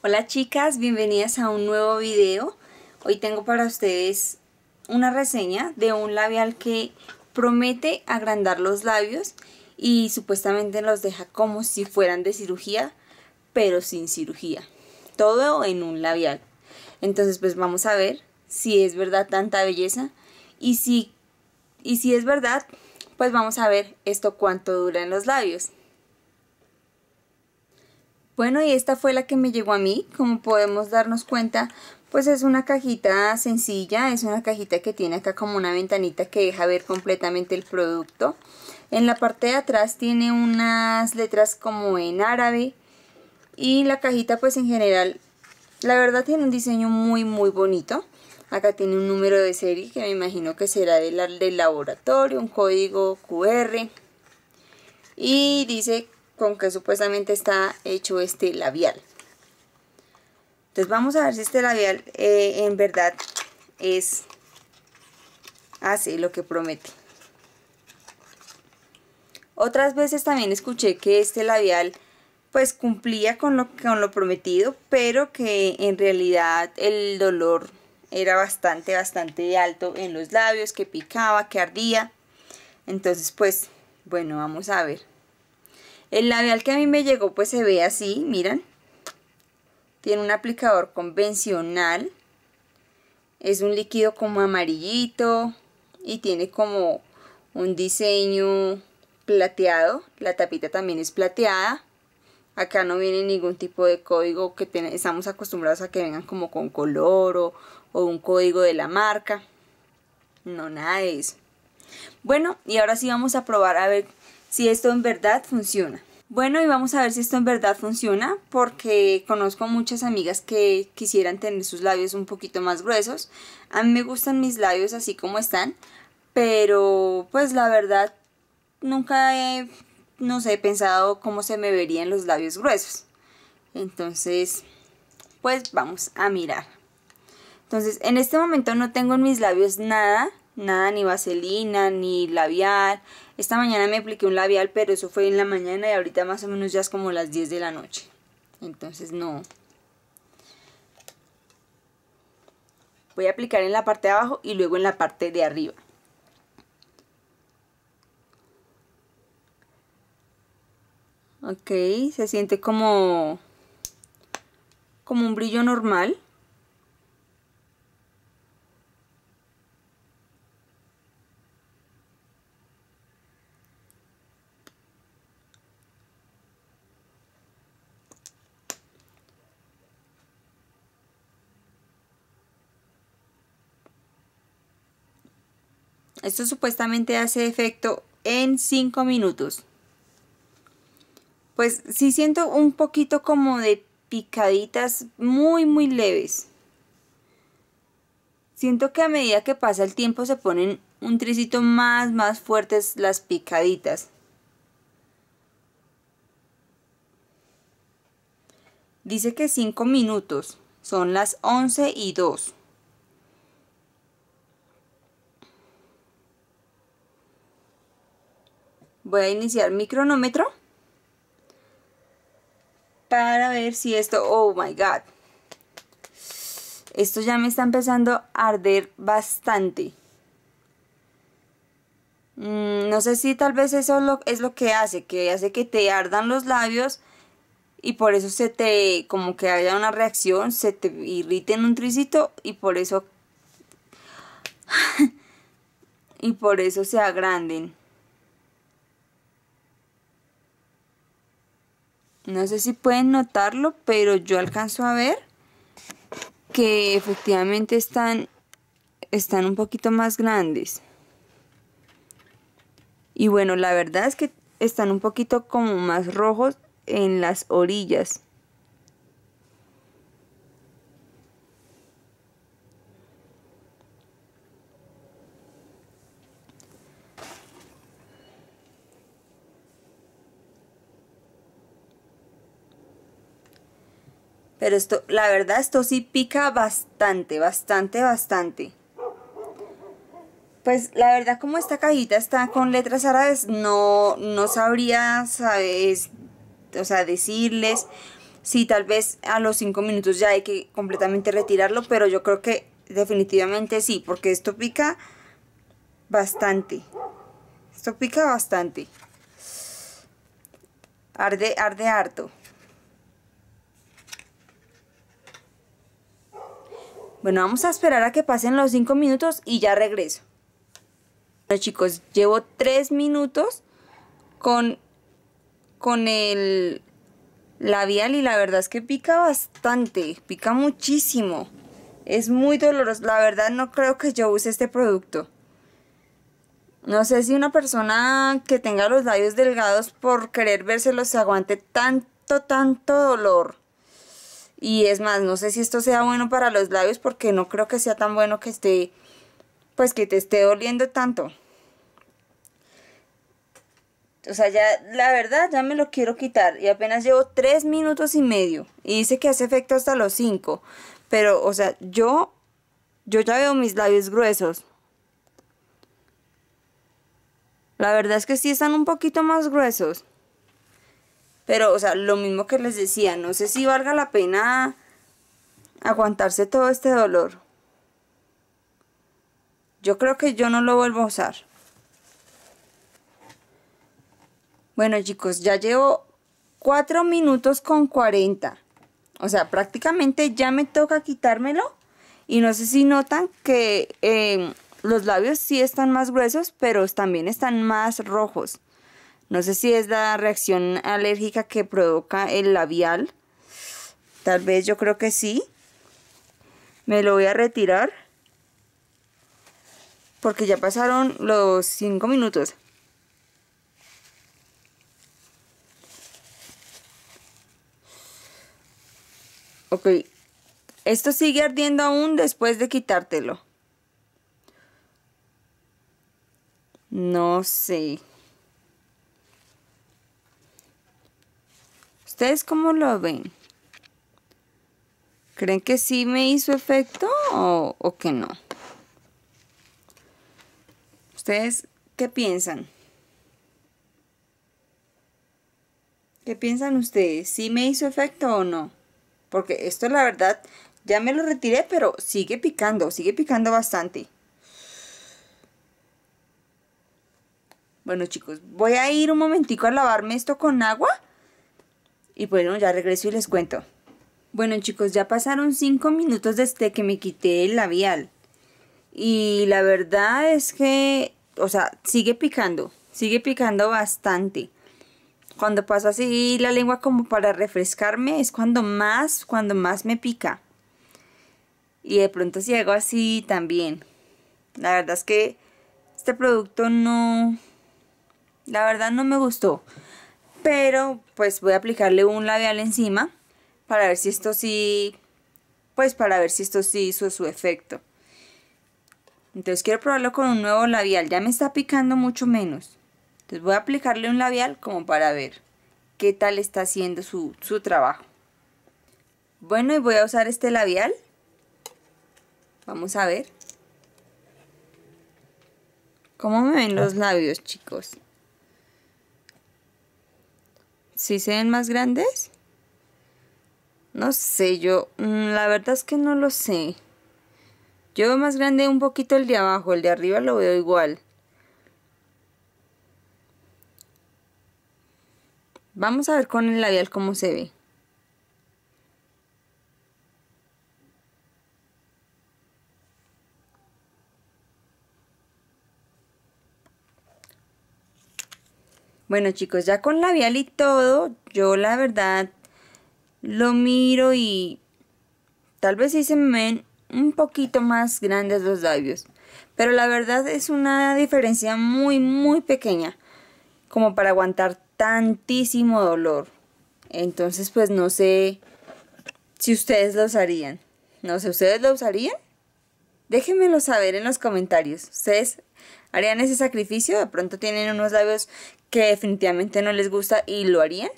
Hola chicas, bienvenidas a un nuevo video. Hoy tengo para ustedes una reseña de un labial que promete agrandar los labios y supuestamente los deja como si fueran de cirugía, pero sin cirugía. Todo en un labial. Entonces pues vamos a ver si es verdad tanta belleza y si, y si es verdad, pues vamos a ver esto cuánto dura en los labios. Bueno, y esta fue la que me llegó a mí, como podemos darnos cuenta, pues es una cajita sencilla, es una cajita que tiene acá como una ventanita que deja ver completamente el producto. En la parte de atrás tiene unas letras como en árabe y la cajita pues en general, la verdad tiene un diseño muy muy bonito. Acá tiene un número de serie que me imagino que será del, del laboratorio, un código QR y dice con que supuestamente está hecho este labial. Entonces vamos a ver si este labial eh, en verdad es hace lo que promete. Otras veces también escuché que este labial pues cumplía con lo, con lo prometido, pero que en realidad el dolor era bastante, bastante alto en los labios, que picaba, que ardía. Entonces pues bueno, vamos a ver. El labial que a mí me llegó pues se ve así, miran. Tiene un aplicador convencional. Es un líquido como amarillito y tiene como un diseño plateado. La tapita también es plateada. Acá no viene ningún tipo de código que estamos acostumbrados a que vengan como con color o, o un código de la marca. No, nada de eso. Bueno, y ahora sí vamos a probar a ver si esto en verdad funciona. Bueno, y vamos a ver si esto en verdad funciona, porque conozco muchas amigas que quisieran tener sus labios un poquito más gruesos. A mí me gustan mis labios así como están, pero pues la verdad nunca no he pensado cómo se me verían los labios gruesos. Entonces, pues vamos a mirar. Entonces, en este momento no tengo en mis labios nada nada, ni vaselina, ni labial. Esta mañana me apliqué un labial, pero eso fue en la mañana y ahorita más o menos ya es como las 10 de la noche. Entonces no. Voy a aplicar en la parte de abajo y luego en la parte de arriba. Ok, se siente como, como un brillo normal. Esto supuestamente hace efecto en 5 minutos. Pues sí siento un poquito como de picaditas muy muy leves. Siento que a medida que pasa el tiempo se ponen un tricito más más fuertes las picaditas. Dice que 5 minutos, son las 11 y 2. Voy a iniciar mi cronómetro para ver si esto... ¡Oh, my God! Esto ya me está empezando a arder bastante. Mm, no sé si tal vez eso es lo que hace, que hace que te ardan los labios y por eso se te, como que haya una reacción, se te irriten en un tricito y por eso... y por eso se agranden. No sé si pueden notarlo, pero yo alcanzo a ver que efectivamente están, están un poquito más grandes. Y bueno, la verdad es que están un poquito como más rojos en las orillas. Pero esto, la verdad, esto sí pica bastante, bastante, bastante. Pues la verdad, como esta cajita está con letras árabes, no, sabría, ¿sabes? O sea, decirles si tal vez a los cinco minutos ya hay que completamente retirarlo, pero yo creo que definitivamente sí, porque esto pica bastante. Esto pica bastante. Arde, arde harto. Bueno, vamos a esperar a que pasen los 5 minutos y ya regreso. Bueno chicos, llevo 3 minutos con, el labial y la verdad es que pica bastante, pica muchísimo. Es muy doloroso, la verdad no creo que yo use este producto. No sé si una persona que tenga los labios delgados por querer verse los aguante tanto, tanto dolor. Y es más, no sé si esto sea bueno para los labios porque no creo que sea tan bueno que esté, pues que te esté doliendo tanto. O sea, ya, la verdad, ya me lo quiero quitar. Y apenas llevo tres minutos y medio. Y dice que hace efecto hasta los 5. Pero, o sea, yo, yo ya veo mis labios gruesos. La verdad es que sí están un poquito más gruesos. Pero, o sea, lo mismo que les decía, no sé si valga la pena aguantarse todo este dolor. Yo creo que yo no lo vuelvo a usar. Bueno chicos, ya llevo 4 minutos con 40. O sea, prácticamente ya me toca quitármelo. Y no sé si notan que eh, los labios sí están más gruesos, pero también están más rojos. No sé si es la reacción alérgica que provoca el labial. Tal vez yo creo que sí. Me lo voy a retirar. Porque ya pasaron los 5 minutos. Ok. Esto sigue ardiendo aún después de quitártelo. No sé. ¿Ustedes cómo lo ven? ¿Creen que sí me hizo efecto o, que no? ¿Ustedes qué piensan? ¿Qué piensan ustedes? ¿Sí me hizo efecto o no? Porque esto la verdad ya me lo retiré, pero sigue picando, sigue picando bastante. Bueno chicos, voy a ir un momentico a lavarme esto con agua y bueno, ya regreso y les cuento. Bueno chicos, ya pasaron 5 minutos desde que me quité el labial. Y la verdad es que, o sea, sigue picando, sigue picando bastante. Cuando paso así la lengua como para refrescarme es cuando más, cuando más me pica. Y de pronto si hago así también. La verdad es que este producto no... La verdad no me gustó pero pues voy a aplicarle un labial encima para ver si esto sí, pues para ver si esto sí hizo su efecto. Entonces quiero probarlo con un nuevo labial, ya me está picando mucho menos. Entonces voy a aplicarle un labial como para ver qué tal está haciendo su, su trabajo. Bueno, y voy a usar este labial. Vamos a ver. ¿Cómo me ven los labios, chicos? si se ven más grandes. No sé, yo mm, la verdad es que no lo sé. Yo veo más grande un poquito el de abajo, el de arriba lo veo igual. Vamos a ver con el labial cómo se ve. Bueno chicos, ya con labial y todo, yo la verdad lo miro y tal vez sí se me ven un poquito más grandes los labios. Pero la verdad es una diferencia muy muy pequeña como para aguantar tantísimo dolor. Entonces pues no sé si ustedes lo usarían. No sé, ¿ustedes lo usarían? Déjenmelo saber en los comentarios. ¿Ustedes harían ese sacrificio? ¿De pronto tienen unos labios que definitivamente no les gusta y lo harían?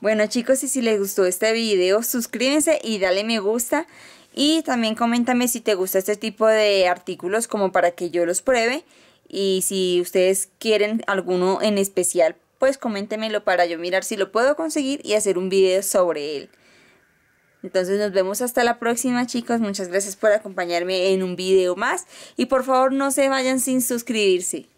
Bueno chicos, y si les gustó este video, suscríbanse y dale me gusta. Y también coméntame si te gusta este tipo de artículos como para que yo los pruebe. Y si ustedes quieren alguno en especial, pues coméntemelo para yo mirar si lo puedo conseguir y hacer un video sobre él. Entonces nos vemos hasta la próxima chicos. Muchas gracias por acompañarme en un video más. Y por favor no se vayan sin suscribirse.